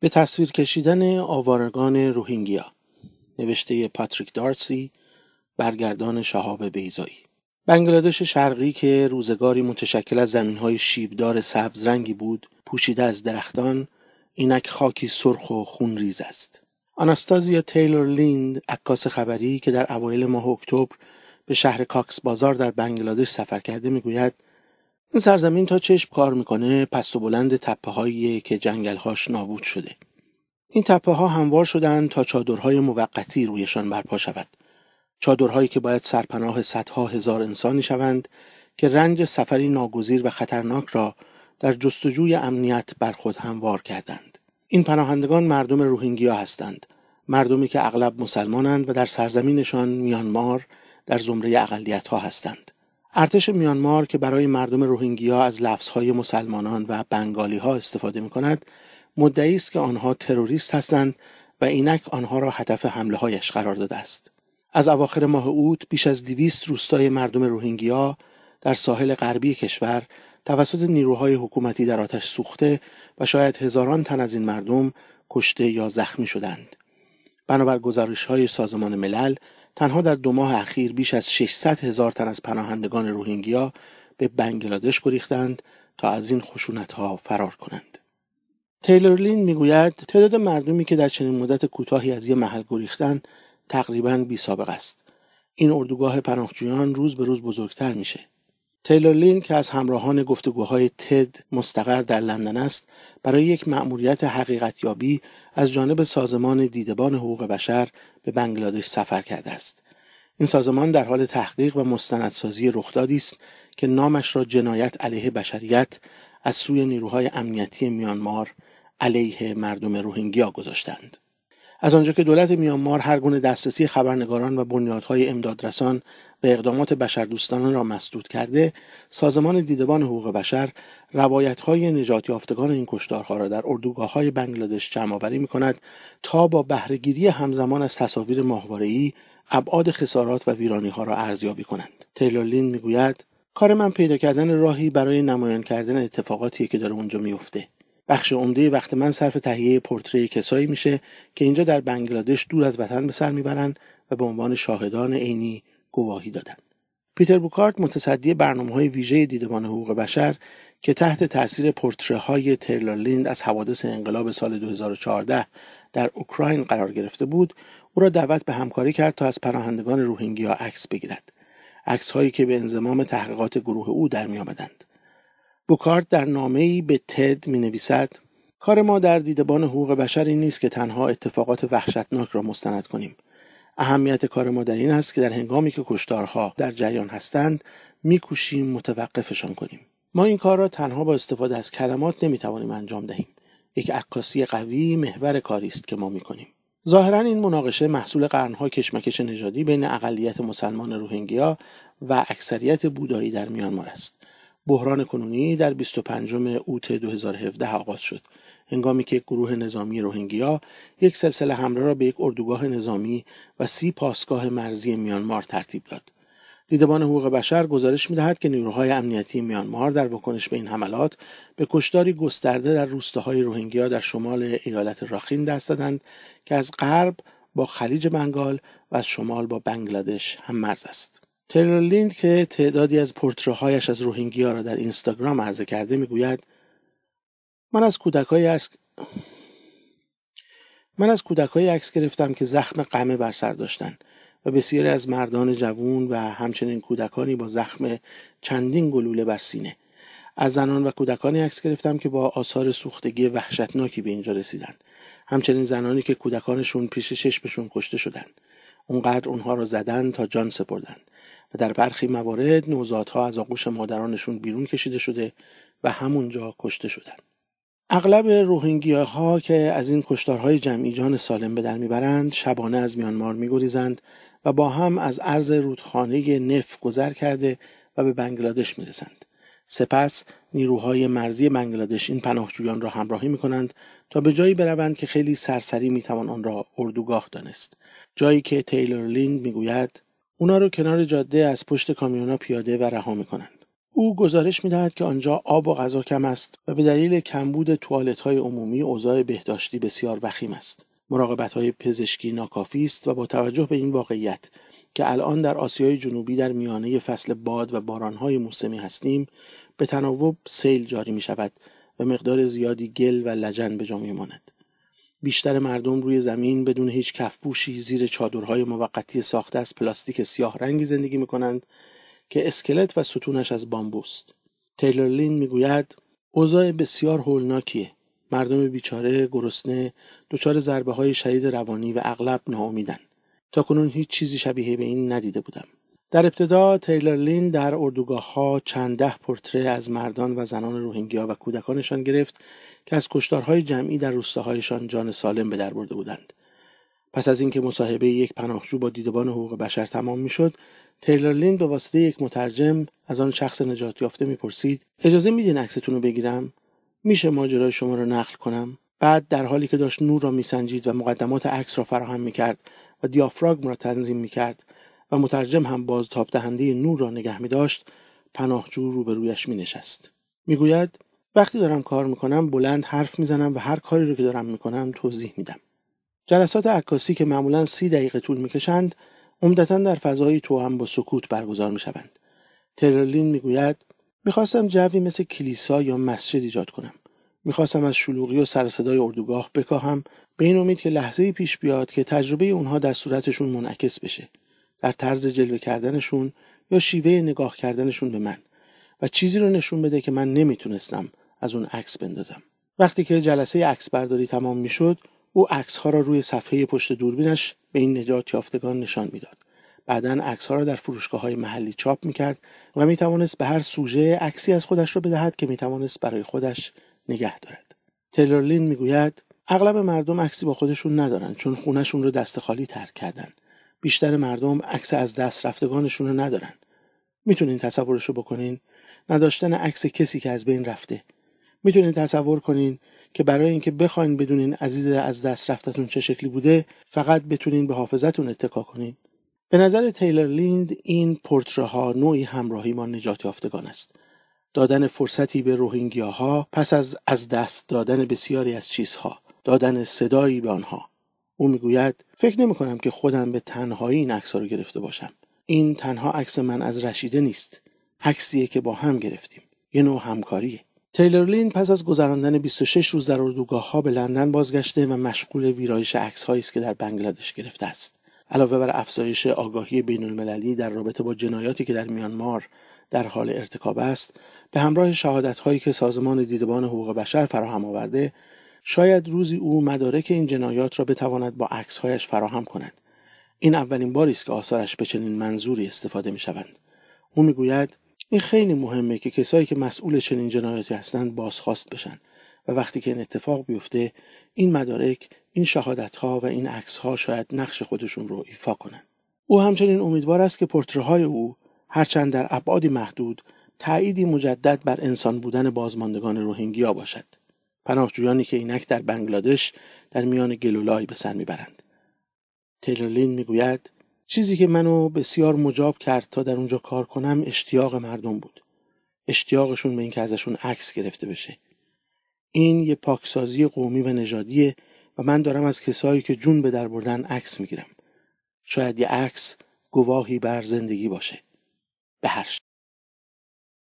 به تصویر کشیدن آوارگان روهینگیا نوشته پاتریک دارسی برگردان شهاب بیزایی بنگلادش شرقی که روزگاری متشکل از زمینهای شیبدار سبزرنگی بود پوشیده از درختان اینک خاکی سرخ و خونریز است آناستازیا تیلور لیند عکاس خبری که در اوایل ماه اکتبر به شهر کاکس بازار در بنگلادش سفر کرده میگوید این سرزمین تا چشم کار میکنه پست و بلند تپه هایی که جنگلهاش نابود شده این تپه ها هموار شدن تا چادرهای موقتی رویشان برپا شود چادرهایی که باید سرپناه صدها هزار انسانی شوند که رنج سفری ناگزیر و خطرناک را در جستجوی امنیت بر خود هموار کردند این پناهندگان مردم روهینگیا هستند مردمی که اغلب مسلمانند و در سرزمینشان میانمار در زمره اقلیت ها هستند ارتش میانمار که برای مردم روهینگیا از لفظهای مسلمانان و بنگالی ها استفاده می کند مدعی است که آنها تروریست هستند و اینک آنها را هدف حمله هایش قرار داده است. از اواخر ماه اوت بیش از دویست روستای مردم روهینگیا در ساحل غربی کشور توسط نیروهای حکومتی در آتش سوخته و شاید هزاران تن از این مردم کشته یا زخمی شدند. بنابر گزارش های سازمان ملل تنها در دو ماه اخیر بیش از 600 هزار تن از پناهندگان روهینگیا به بنگلادش گریختند تا از این خشونت ها فرار کنند. تیلر لین میگوید تعداد مردمی که در چنین مدت کوتاهی از یک محل گریختند تقریبا بی سابق است. این اردوگاه پناهجویان روز به روز بزرگتر میشه. تیلر لین که از همراهان گفتگوهای تد مستقر در لندن است برای یک مأموریت حقیقت یابی از جانب سازمان دیدبان حقوق بشر به بنگلادش سفر کرده است این سازمان در حال تحقیق و مستندسازی رخدادی است که نامش را جنایت علیه بشریت از سوی نیروهای امنیتی میانمار علیه مردم روهینگیا گذاشتند از آنجا که دولت میانمار هر گونه دسترسی خبرنگاران و بنیادهای امدادرسان به اقدامات بشردوستانه را مسدود کرده سازمان دیدبان حقوق بشر روایت های نجات یافتگان این کشتارها را در اردوگاه های بنگلادش جمع آوری می کند تا با بهرهگیری همزمان از تصاویر ماهواره ابعاد خسارات و ویرانی ها را ارزیابی کنند لین میگوید کار من پیدا کردن راهی برای نمایان کردن اتفاقاتی که داره اونجا میفته بخش عمده وقت من صرف تهیه پورتری کسایی میشه که اینجا در بنگلادش دور از وطن به سر میبرند و به عنوان شاهدان عینی گواهی دادند. پیتر بوکارت متصدی برنامه های ویژه دیدبان حقوق بشر که تحت تاثیر پورتره های لیند از حوادث انقلاب سال 2014 در اوکراین قرار گرفته بود او را دعوت به همکاری کرد تا از پناهندگان روهینگیا عکس بگیرد عکس هایی که به انضمام تحقیقات گروه او در می آمدند. بوکارت در نامه ای به تد می نویسد کار ما در دیدبان حقوق بشر این نیست که تنها اتفاقات وحشتناک را مستند کنیم اهمیت کار ما در این است که در هنگامی که کشتارها در جریان هستند میکوشیم متوقفشان کنیم ما این کار را تنها با استفاده از کلمات نمیتوانیم انجام دهیم یک عکاسی قوی محور کاری است که ما میکنیم ظاهرا این مناقشه محصول قرنها کشمکش نژادی بین اقلیت مسلمان روهنگیا و اکثریت بودایی در میانمار است بحران کنونی در 25 اوت 2017 آغاز شد هنگامی که گروه نظامی روهینگیا یک سلسله حمله را به یک اردوگاه نظامی و سی پاسگاه مرزی میانمار ترتیب داد دیدبان حقوق بشر گزارش میدهد که نیروهای امنیتی میانمار در واکنش به این حملات به کشتاری گسترده در روستاهای روهینگیا در شمال ایالت راخین دست دادند که از غرب با خلیج بنگال و از شمال با بنگلادش هم مرز است. ترلیند که تعدادی از پورتره‌هایش از روهینگیا را در اینستاگرام عرضه کرده میگوید من از کودکهایی عکس من از کودکای عکس گرفتم که زخم قمه بر سر داشتن و بسیاری از مردان جوون و همچنین کودکانی با زخم چندین گلوله بر سینه از زنان و کودکانی عکس گرفتم که با آثار سوختگی وحشتناکی به اینجا رسیدن همچنین زنانی که کودکانشون پیش چشمشون کشته شدند اونقدر اونها را زدن تا جان سپردند و در برخی موارد نوزادها از آغوش مادرانشون بیرون کشیده شده و همونجا کشته شدند. اغلب روهینگیاها ها که از این کشتارهای جمعی جان سالم به در میبرند شبانه از میانمار میگریزند و با هم از عرض رودخانه نف گذر کرده و به بنگلادش میرسند. سپس نیروهای مرزی بنگلادش این پناهجویان را همراهی می کنند تا به جایی بروند که خیلی سرسری می آن را اردوگاه دانست جایی که تیلر لینگ می گوید اونا رو کنار جاده از پشت کامیونا پیاده و رها می کنند او گزارش می دهد که آنجا آب و غذا کم است و به دلیل کمبود توالت های عمومی اوضاع بهداشتی بسیار وخیم است مراقبت های پزشکی ناکافی است و با توجه به این واقعیت که الان در آسیای جنوبی در میانه فصل باد و های موسمی هستیم به تناوب سیل جاری می شود و مقدار زیادی گل و لجن به جا می ماند. بیشتر مردم روی زمین بدون هیچ کفپوشی زیر چادرهای موقتی ساخته از پلاستیک سیاه رنگی زندگی می کنند که اسکلت و ستونش از بامبوست. تیلر لین می گوید اوضاع بسیار هولناکیه. مردم بیچاره، گرسنه، دچار ضربه های شدید روانی و اغلب ناامیدن. تا کنون هیچ چیزی شبیه به این ندیده بودم. در ابتدا تیلر لین در اردوگاه ها چند ده پرتره از مردان و زنان روهینگیا و کودکانشان گرفت که از کشتارهای جمعی در روستاهایشان جان سالم به در برده بودند. پس از اینکه مصاحبه یک پناهجو با دیدبان حقوق بشر تمام میشد، تیلر لین به واسطه یک مترجم از آن شخص نجات یافته میپرسید: "اجازه میدین عکستون رو بگیرم؟ میشه ماجرای شما رو نقل کنم؟" بعد در حالی که داشت نور را میسنجید و مقدمات عکس را فراهم میکرد و دیافراگم را تنظیم میکرد و مترجم هم باز تاب دهنده نور را نگه می داشت پناهجو روبرویش می نشست می گوید وقتی دارم کار کنم بلند حرف زنم و هر کاری رو که دارم می کنم توضیح میدم جلسات عکاسی که معمولا سی دقیقه طول کشند عمدتا در فضایی هم با سکوت برگزار می شوند ترلین می خواستم جوی مثل کلیسا یا مسجد ایجاد کنم خواستم از شلوغی و سر اردوگاه بکاهم به این امید که لحظه پیش بیاد که تجربه اونها در صورتشون منعکس بشه در طرز جلوه کردنشون یا شیوه نگاه کردنشون به من و چیزی رو نشون بده که من نمیتونستم از اون عکس بندازم وقتی که جلسه عکس برداری تمام میشد او عکس ها را روی صفحه پشت دوربینش به این نجات یافتگان نشان میداد بعدا عکس ها را در فروشگاه های محلی چاپ میکرد و میتوانست به هر سوژه عکسی از خودش را بدهد که میتوانست برای خودش نگه دارد لین میگوید اغلب مردم عکسی با خودشون ندارن چون خونشون رو دست خالی ترک کردن بیشتر مردم عکس از دست رفتگانشون رو ندارن میتونین تصورشو بکنین نداشتن عکس کسی که از بین رفته میتونین تصور کنین که برای اینکه بخواین بدونین عزیز از دست رفتتون چه شکلی بوده فقط بتونین به حافظتون اتکا کنین به نظر تیلر لیند این ها نوعی همراهی ما نجات یافتگان است دادن فرصتی به روهینگیاها پس از از دست دادن بسیاری از چیزها دادن صدایی به آنها او میگوید فکر نمی کنم که خودم به تنهایی این عکس رو گرفته باشم این تنها عکس من از رشیده نیست عکسیه که با هم گرفتیم یه نوع همکاریه تیلر لین پس از گذراندن 26 روز در اردوگاه ها به لندن بازگشته و مشغول ویرایش عکس است که در بنگلادش گرفته است علاوه بر افزایش آگاهی بین المللی در رابطه با جنایاتی که در میانمار در حال ارتکاب است به همراه شهادت هایی که سازمان دیدبان حقوق بشر فراهم آورده شاید روزی او مدارک این جنایات را بتواند با عکسهایش فراهم کند این اولین باری است که آثارش به چنین منظوری استفاده می شوند. او میگوید این خیلی مهمه که کسایی که مسئول چنین جنایاتی هستند بازخواست بشن و وقتی که این اتفاق بیفته این مدارک این شهادت و این عکس ها شاید نقش خودشون رو ایفا کنند او همچنین امیدوار است که پورتره های او هرچند در ابعادی محدود تأییدی مجدد بر انسان بودن بازماندگان روهینگیا باشد پناهجویانی که اینک در بنگلادش در میان گلولای به سر میبرند تیلولین میگوید چیزی که منو بسیار مجاب کرد تا در اونجا کار کنم اشتیاق مردم بود اشتیاقشون به اینکه ازشون عکس گرفته بشه این یه پاکسازی قومی و نژادیه و من دارم از کسایی که جون به در بردن عکس میگیرم شاید یه عکس گواهی بر زندگی باشه به هر